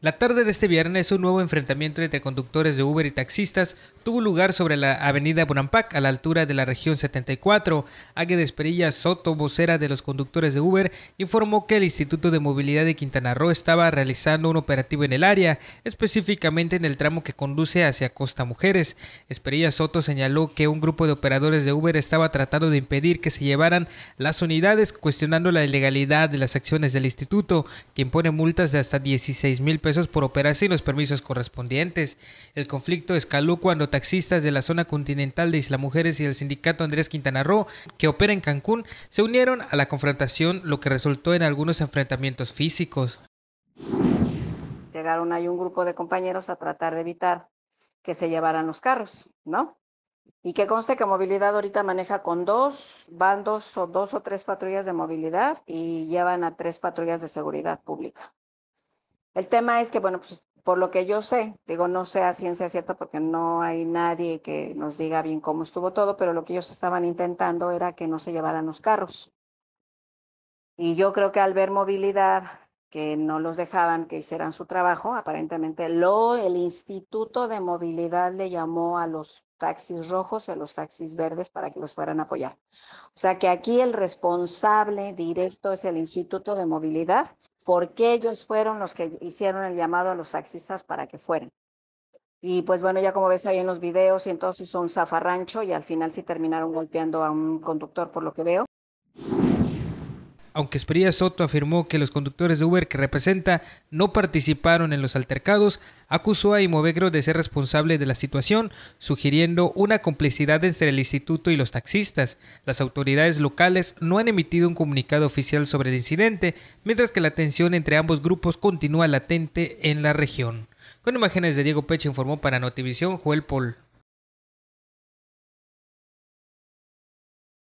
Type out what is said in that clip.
La tarde de este viernes, un nuevo enfrentamiento entre conductores de Uber y taxistas tuvo lugar sobre la avenida Bonampak, a la altura de la región 74. Águeda Esperilla Soto, vocera de los conductores de Uber, informó que el Instituto de Movilidad de Quintana Roo estaba realizando un operativo en el área, específicamente en el tramo que conduce hacia Costa Mujeres. Esperilla Soto señaló que un grupo de operadores de Uber estaba tratando de impedir que se llevaran las unidades, cuestionando la ilegalidad de las acciones del instituto, que impone multas de hasta 16 mil pesos por operar sin los permisos correspondientes. El conflicto escaló cuando taxistas de la zona continental de Isla Mujeres y el sindicato Andrés Quintana Roo, que opera en Cancún, se unieron a la confrontación, lo que resultó en algunos enfrentamientos físicos. Llegaron ahí un grupo de compañeros a tratar de evitar que se llevaran los carros, ¿no? Y que conste que movilidad ahorita maneja con dos bandos o dos o tres patrullas de movilidad y llevan a tres patrullas de seguridad pública. El tema es que, bueno, pues por lo que yo sé, digo, no sé a ciencia cierta porque no hay nadie que nos diga bien cómo estuvo todo, pero lo que ellos estaban intentando era que no se llevaran los carros. Y yo creo que al ver movilidad, que no los dejaban que hicieran su trabajo, aparentemente lo, el Instituto de Movilidad le llamó a los taxis rojos y a los taxis verdes para que los fueran a apoyar. O sea que aquí el responsable directo es el Instituto de Movilidad porque ellos fueron los que hicieron el llamado a los taxistas para que fueran. Y pues bueno, ya como ves ahí en los videos, y entonces son un zafarrancho y al final sí terminaron golpeando a un conductor, por lo que veo aunque Espería Soto afirmó que los conductores de Uber que representa no participaron en los altercados, acusó a Imovegro de ser responsable de la situación, sugiriendo una complicidad entre el instituto y los taxistas. Las autoridades locales no han emitido un comunicado oficial sobre el incidente, mientras que la tensión entre ambos grupos continúa latente en la región. Con imágenes de Diego Peche informó para Notivisión Joel Pol.